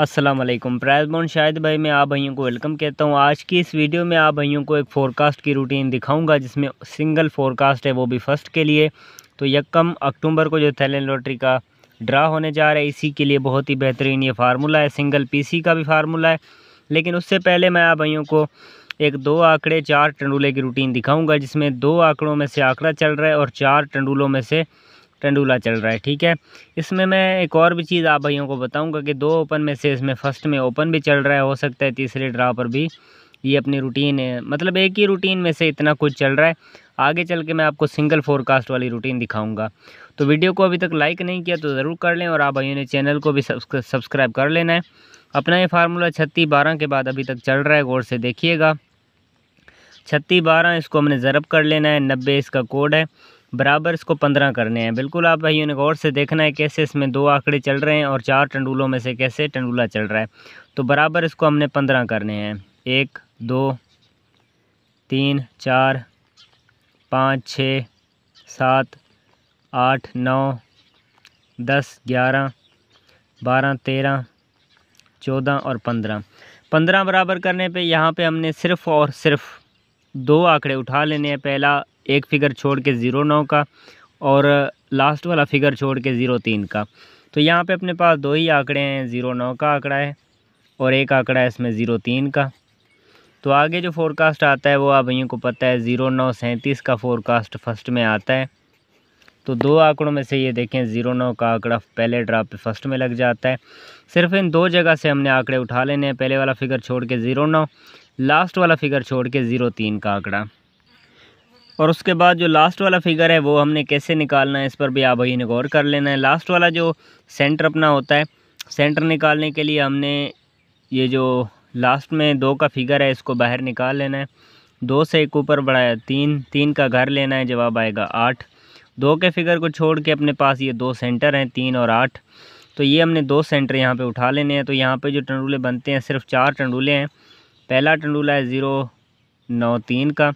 Aslam bone Shahid भाई मैं आप भाइयों को वेलकम कहता हूँ आज की इस वीडियो में आप भाइयों को एक फ़ोरकास्ट की रूटीन दिखाऊंगा जिसमें सिंगल फोरकास्ट है वो भी फर्स्ट के लिए तो यकम अक्टूबर को जो थैलन लॉटरी का ड्रा होने जा रहा है इसी के लिए बहुत ही बेहतरीन ये फार्मूला है सिंगल पी का भी फार्मूला है लेकिन उससे पहले मैं आप भाइयों को एक दो आंकड़े चार टंडूले की रूटीन दिखाऊँगा जिसमें दो आंकड़ों में से आंकड़ा चल रहा है और चार टंडूलों में से टंडूला चल रहा है ठीक है इसमें मैं एक और भी चीज़ आप भाइयों को बताऊंगा कि दो ओपन में से इसमें फर्स्ट में ओपन भी चल रहा है हो सकता है तीसरे ड्रा पर भी ये अपनी रूटीन है मतलब एक ही रूटीन में से इतना कुछ चल रहा है आगे चल के मैं आपको सिंगल फोरकास्ट वाली रूटीन दिखाऊंगा तो वीडियो को अभी तक लाइक नहीं किया तो ज़रूर कर लें और आप भाइयों ने चैनल को भी सब्सक्राइब कर लेना है अपना ये फार्मूला छत्तीस बारह के बाद अभी तक चल रहा है गौर से देखिएगा छत्तीस बारह इसको हमने ज़रब कर लेना है नब्बे इसका कोड है बराबर इसको पंद्रह करने हैं बिल्कुल आप भाइयों ने गौर से देखना है कैसे इसमें दो आंकड़े चल रहे हैं और चार टंडूलों में से कैसे टंडूला चल रहा है तो बराबर इसको हमने पंद्रह करने हैं एक दो तीन चार पाँच छः सात आठ नौ दस ग्यारह बारह तेरह चौदह और पंद्रह पंद्रह बराबर करने पे यहाँ पे हमने सिर्फ़ और सिर्फ दो आंकड़े उठा लेने हैं पहला एक फिगर छोड़ के ज़ीरो नौ का और लास्ट वाला फिगर छोड़ के ज़ीरो तीन का तो यहाँ पे अपने पास दो ही आंकड़े हैं ज़ीरो नौ का आंकड़ा है और एक आंकड़ा है इसमें ज़ीरो तीन का तो आगे जो फोरकास्ट आता है वो आप यूँ को पता है ज़ीरो नौ सैंतीस का फोरकास्ट फर्स्ट में आता है तो दो आंकड़ों में से ये देखें ज़ीरो नौ का आंकड़ा पहले ड्राप पे फर्स्ट में लग जाता है सिर्फ इन दो जगह से हमने आंकड़े उठा लेने हैं पहले वाला फिगर छोड़ के ज़ीरो नौ लास्ट वाला फिगर छोड़ के ज़ीरो तीन का आंकड़ा और उसके बाद जो लास्ट वाला फिगर है वो हमने कैसे निकालना है इस पर भी आप भाई ने गौर कर लेना है लास्ट वाला जो सेंटर अपना होता है सेंटर निकालने के लिए हमने ये जो लास्ट में दो का फिगर है इसको बाहर निकाल लेना है दो से एक ऊपर बढ़ाया तीन तीन का घर लेना है जवाब आएगा आठ दो के फिगर को छोड़ के अपने पास ये दो सेंटर हैं तीन और आठ तो ये हमने दो सेंटर यहाँ पे उठा लेने हैं तो यहाँ पे जो टंडूले बनते हैं सिर्फ चार टंडूले हैं पहला टंडूला है ज़ीरो नौ तीन का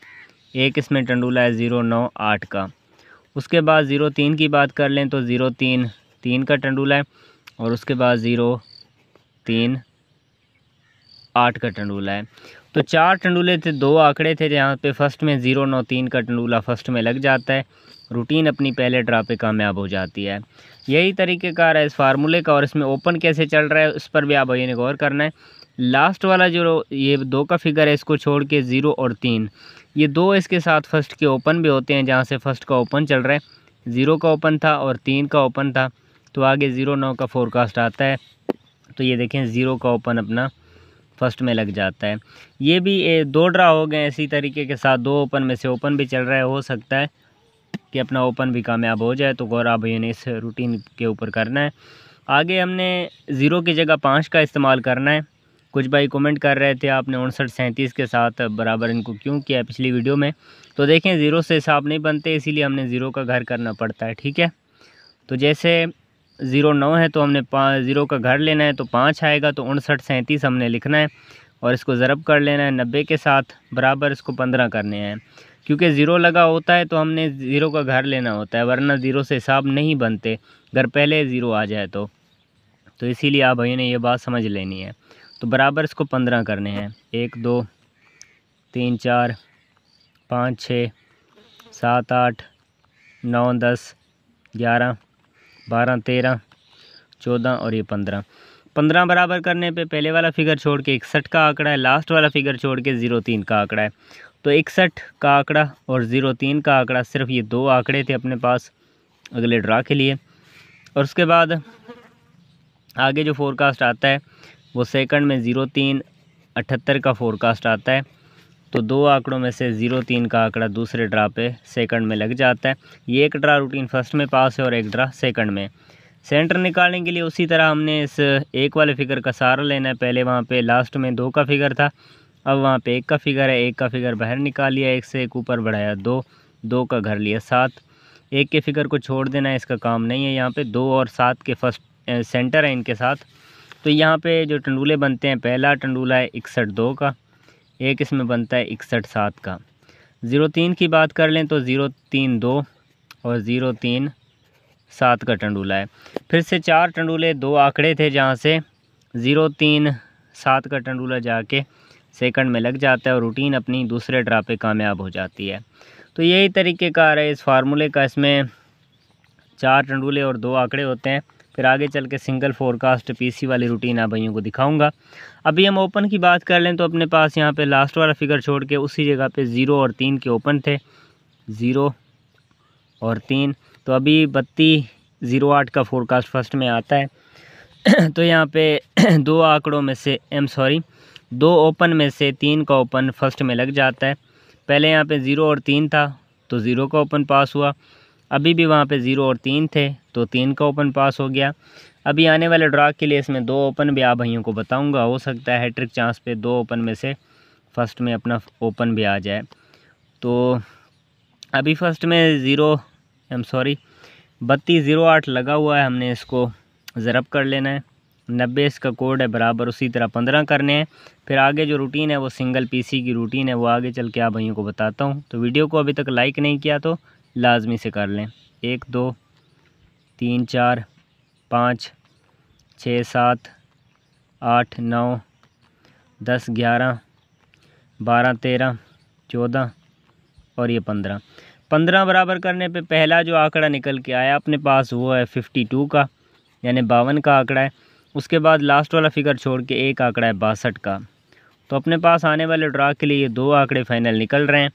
एक इसमें टंडूला है ज़ीरो नौ आठ का उसके बाद ज़ीरो तीन की बात कर लें तो ज़ीरो तीन तीन का टंडूला है और उसके बाद ज़ीरो तीन आठ का टंडूला है तो चार टंडूले थे दो आंकड़े थे जहाँ पे फर्स्ट में ज़ीरो नौ तीन का टंडूला फर्स्ट में लग जाता है रूटीन अपनी पहले ड्रा पे कामयाब हो जाती है यही तरीक़ेकार है इस फार्मूले का और इसमें ओपन कैसे चल रहा है उस पर भी आप भैया ने गौर करना है लास्ट वाला जो ये दो का फिगर है इसको छोड़ के ज़ीरो और तीन ये दो इसके साथ फर्स्ट के ओपन भी होते हैं जहाँ से फर्स्ट का ओपन चल रहा है ज़ीरो का ओपन था और तीन का ओपन था तो आगे ज़ीरो नौ का फोरकास्ट आता है तो ये देखें ज़ीरो का ओपन अपना फर्स्ट में लग जाता है ये भी ए, दो ड्रा हो गए इसी तरीके के साथ दो ओपन में से ओपन भी चल रहा है हो सकता है कि अपना ओपन भी कामयाब हो जाए तो गौरा भैया ने इस रूटीन के ऊपर करना है आगे हमने ज़ीरो की जगह पाँच का इस्तेमाल करना है कुछ भाई कमेंट कर रहे थे आपने उनसठ सैंतीस के साथ बराबर इनको क्यों किया पिछली वीडियो में तो देखें ज़ीरो से हिसाब नहीं बनते इसीलिए हमने ज़ीरो का घर करना पड़ता है ठीक है तो जैसे ज़ीरो नौ है तो हमने पाँच ज़ीरो का घर लेना है तो पाँच आएगा तो उनसठ सैंतीस हमने लिखना है और इसको ज़रब कर लेना है नब्बे के साथ बराबर इसको पंद्रह करने हैं क्योंकि ज़ीरो लगा होता है तो हमने ज़ीरो का घर लेना होता है वरना ज़ीरो से हिसाब नहीं बनते अगर पहले ज़ीरो आ जाए तो तो इसीलिए आप भैया ने ये बात समझ लेनी है तो बराबर इसको पंद्रह करने हैं एक दो तीन चार पाँच छः सात आठ नौ दस ग्यारह बारह तेरह चौदह और ये पंद्रह पंद्रह बराबर करने पे पहले वाला फिगर छोड़ के इकसठ का आंकड़ा है लास्ट वाला फिगर छोड़ के ज़ीरो तीन का आंकड़ा है तो इकसठ का आंकड़ा और ज़ीरो तीन का आंकड़ा सिर्फ ये दो आंकड़े थे अपने पास अगले ड्रा के लिए और उसके बाद आगे जो फोरकास्ट आता है वो सेकंड में ज़ीरो तीन अठहत्तर का फोरकास्ट आता है तो दो आंकड़ों में से ज़ीरो तीन का आंकड़ा दूसरे ड्रा पे सेकंड में लग जाता है ये एक ड्रा रूटीन फर्स्ट में पास है और एक ड्रा सेकंड में सेंटर निकालने के लिए उसी तरह हमने इस एक वाले फिगर का सहारा लेना है पहले वहाँ पे लास्ट में दो का फिगर था अब वहाँ पे एक का फिगर है एक का फिगर बाहर निकाल लिया एक से एक ऊपर बढ़ाया दो दो का घर लिया सात एक के फिगर को छोड़ देना इसका काम नहीं है यहाँ पे दो और सात के फर्स्ट सेंटर है इनके साथ तो यहाँ पे जो टंडूले बनते हैं पहला टंडूला है इकसठ दो का एक इसमें बनता है इकसठ सात का ज़ीरो तीन की बात कर लें तो ज़ीरो तीन दो और ज़ीरो तीन सात का टंडूला है फिर से चार टंडूले दो आंकड़े थे जहाँ से ज़ीरो तीन सात का टंडूला जाके सेकंड में लग जाता है और रूटीन अपनी दूसरे ड्रा पे कामयाब हो जाती है तो यही तरीके का आ रहा है इस फार्मूले का इसमें चार टंडूले और दो आंकड़े होते हैं फिर आगे चल के सिंगल फोरकास्ट पीसी वाली रूटीन आप भाइयों को दिखाऊंगा अभी हम ओपन की बात कर लें तो अपने पास यहाँ पे लास्ट वाला फिगर छोड़ के उसी जगह पे ज़ीरो और तीन के ओपन थे ज़ीरो और तीन तो अभी बत्ती ज़ीरो आठ का फोरकास्ट फर्स्ट में आता है तो यहाँ पे दो आंकड़ों में से एम सॉरी दो ओपन में से तीन का ओपन फर्स्ट में लग जाता है पहले यहाँ पर ज़ीरो और तीन था तो ज़ीरो का ओपन पास हुआ अभी भी वहाँ पे ज़ीरो और तीन थे तो तीन का ओपन पास हो गया अभी आने वाले ड्रा के लिए इसमें दो ओपन भी आप भाइयों को बताऊँगा हो सकता है ट्रिक चांस पे दो ओपन में से फ़र्स्ट में अपना ओपन भी आ जाए तो अभी फ़र्स्ट में ज़ीरो आई एम सॉरी बत्तीस ज़ीरो आठ लगा हुआ है हमने इसको ज़रब कर लेना है नब्बे इसका कोड है बराबर उसी तरह पंद्रह करने हैं फिर आगे जो रूटीन है वो सिंगल पीसी की रूटीन है वो आगे चल के आप भाइयों को बताता हूँ तो वीडियो को अभी तक लाइक नहीं किया तो लाजमी से कर लें एक दो तीन चार पाँच छः सात आठ नौ दस ग्यारह बारह तेरह चौदह और ये पंद्रह पंद्रह बराबर करने पे पहला जो आंकड़ा निकल के आया अपने पास वो है फिफ्टी टू का यानी बावन का आंकड़ा है उसके बाद लास्ट वाला फिगर छोड़ के एक आंकड़ा है बासठ का तो अपने पास आने वाले ड्रा के लिए ये दो आंकड़े फाइनल निकल रहे हैं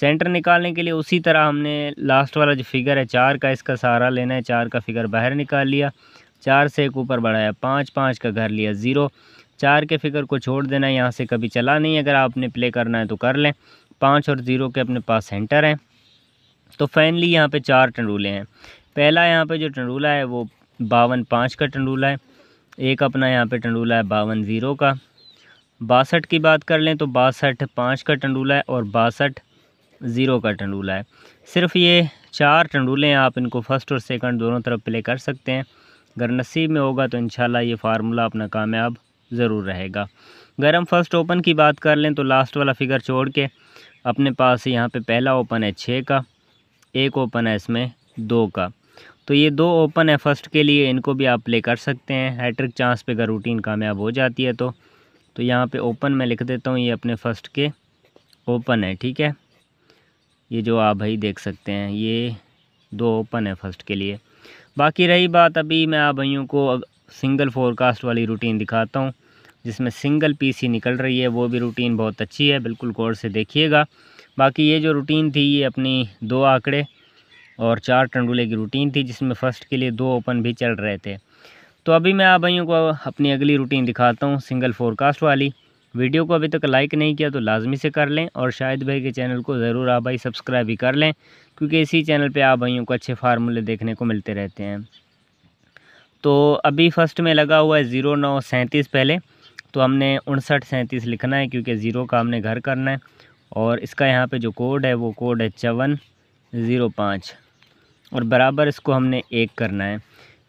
सेंटर निकालने के लिए उसी तरह हमने लास्ट वाला जो फिगर है चार का इसका सहारा लेना है चार का फिगर बाहर निकाल लिया चार से एक ऊपर बढ़ाया पाँच पाँच का घर लिया ज़ीरो चार के फिगर को छोड़ देना है यहाँ से कभी चला नहीं अगर आपने प्ले करना है तो कर लें पाँच और ज़ीरो के अपने पास सेंटर हैं तो फाइनली यहाँ पे चार टंडूले हैं पहला यहाँ पे जो टंडूला है वो बावन पाँच का टंडूला है एक अपना यहाँ पे टंडूला है बावन ज़ीरो का बासठ की बात कर लें तो बासठ पाँच का टंडूला है और बासठ ज़ीरो का टंडूला है सिर्फ ये चार टंडूले हैं आप इनको फर्स्ट और सेकंड दोनों तरफ प्ले कर सकते हैं अगर नसीब में होगा तो इन ये फार्मूला अपना कामयाब ज़रूर रहेगा अगर हम फर्स्ट ओपन की बात कर लें तो लास्ट वाला फिगर छोड़ के अपने पास यहाँ पे पहला ओपन है छः का एक ओपन है इसमें दो का तो ये दो ओपन है फर्स्ट के लिए इनको भी आप प्ले कर सकते हैं हैट्रिक चांस पे अगर रूटीन कामयाब हो जाती है तो तो यहाँ पे ओपन मैं लिख देता हूँ ये अपने फर्स्ट के ओपन है ठीक है ये जो आप भाई देख सकते हैं ये दो ओपन है फर्स्ट के लिए बाकी रही बात अभी मैं आप भाइयों को सिंगल फोरकास्ट वाली रूटीन दिखाता हूँ जिसमें सिंगल पीस ही निकल रही है वो भी रूटीन बहुत अच्छी है बिल्कुल गौर से देखिएगा बाकी ये जो रूटीन थी ये अपनी दो आंकड़े और चार टंडुले की रूटीन थी जिसमें फ़र्स्ट के लिए दो ओपन भी चल रहे थे तो अभी मैं आप भाइयों को अपनी अगली रूटीन दिखाता हूँ सिंगल फोरकास्ट वाली वीडियो को अभी तक लाइक नहीं किया तो लाजमी से कर लें और शाहिद भाई के चैनल को ज़रूर आप भाई सब्सक्राइब भी कर लें क्योंकि इसी चैनल पर आप भाइयों को अच्छे फार्मूले देखने को मिलते रहते हैं तो अभी फर्स्ट में लगा हुआ है ज़ीरो नौ सैंतीस पहले तो हमने उनसठ सैंतीस लिखना है क्योंकि ज़ीरो का हमने घर करना है और इसका यहाँ पे जो कोड है वो कोड है चौवन ज़ीरो पाँच और बराबर इसको हमने एक करना है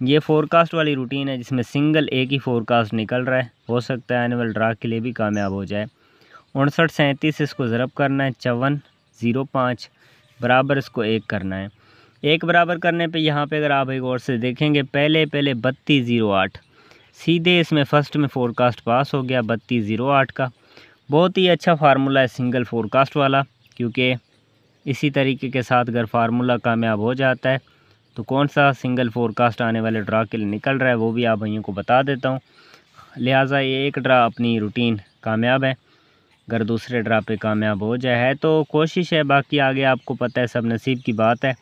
ये फोरकास्ट वाली रूटीन है जिसमें सिंगल एक ही फोरकास्ट निकल रहा है हो सकता है एनुअल ड्रा के लिए भी कामयाब हो जाए उनसठ सैंतीस इसको ज़रब करना है चौवन ज़ीरो पाँच बराबर इसको एक करना है एक बराबर करने पे यहाँ पे अगर आप एक और से देखेंगे पहले पहले बत्तीस ज़ीरो आठ सीधे इसमें फ़र्स्ट में फोरकास्ट पास हो गया बत्तीस ज़ीरो आठ का बहुत ही अच्छा फार्मूला है सिंगल फोरकास्ट वाला क्योंकि इसी तरीके के साथ अगर फार्मूला कामयाब हो जाता है तो कौन सा सिंगल फोरकास्ट आने वाले ड्रा के लिए निकल रहा है वो भी आप भाइयों को बता देता हूँ लिहाजा ये एक ड्रा अपनी रूटीन कामयाब है अगर दूसरे ड्रा पे कामयाब हो जाए है तो कोशिश है बाकी आगे आपको पता है सब नसीब की बात है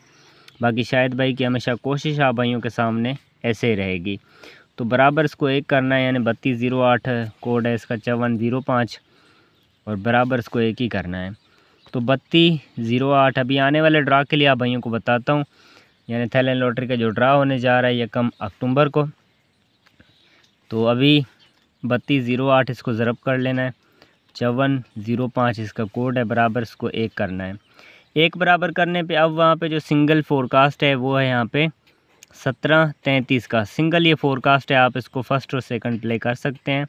बाकी शायद भाई की हमेशा कोशिश आप भाइयों के सामने ऐसे ही रहेगी तो बराबर इसको एक करना है यानी बत्तीस ज़ीरो आठ कोड है इसका चौवन ज़ीरो पाँच और बराबर इसको एक ही करना है तो बत्तीस ज़ीरो आठ अभी आने वाले ड्रा के लिए आप भाइयों को बताता हूँ यानी थाईलैंड लॉटरी का जो ड्रा होने जा रहा है यह कम अक्टूबर को तो अभी बत्तीस ज़ीरो आठ इसको ज़रब कर लेना है चौवन ज़ीरो पाँच इसका कोड है बराबर इसको एक करना है एक बराबर करने पे अब वहाँ पे जो सिंगल फोरकास्ट है वो है यहाँ पे सत्रह तैंतीस का सिंगल ये फोरकास्ट है आप इसको फर्स्ट और सेकंड प्ले कर सकते हैं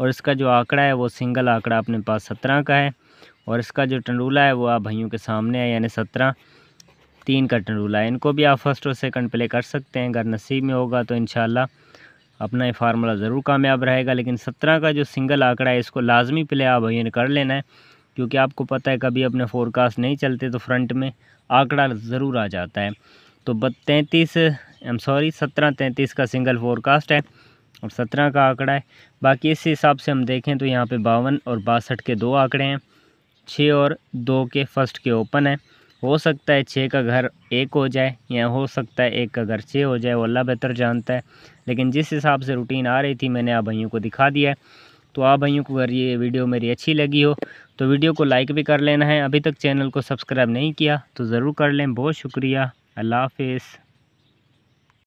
और इसका जो आंकड़ा है वो सिंगल आंकड़ा अपने पास सत्रह का है और इसका जो टंडूला है वो आप भाइयों के सामने है यानी सत्रह तीन कटन रूल है इनको भी आप फर्स्ट और सेकंड प्ले कर सकते हैं अगर नसीब में होगा तो इन अपना ये फार्मूला ज़रूर कामयाब रहेगा लेकिन सत्रह का जो सिंगल आंकड़ा है इसको लाजमी प्ले आप भैया कर लेना है क्योंकि आपको पता है कभी अपने फोरकास्ट नहीं चलते तो फ्रंट में आंकड़ा ज़रूर आ जाता है तो बत तैंतीस एम सॉरी सत्रह तैंतीस का सिंगल फोरकास्ट है और सत्रह का आंकड़ा है बाकी इस हिसाब से हम देखें तो यहाँ पे बावन और बासठ के दो आंकड़े हैं छः और दो के फर्स्ट के ओपन हैं हो सकता है छः का घर एक हो जाए या हो सकता है एक का घर छः हो जाए वो अल्लाह बेहतर जानता है लेकिन जिस हिसाब से रूटीन आ रही थी मैंने आप भाइयों को दिखा दिया है तो आप भाइयों को अगर ये वीडियो मेरी अच्छी लगी हो तो वीडियो को लाइक भी कर लेना है अभी तक चैनल को सब्सक्राइब नहीं किया तो ज़रूर कर लें बहुत शुक्रिया अल्लाह हाफिज़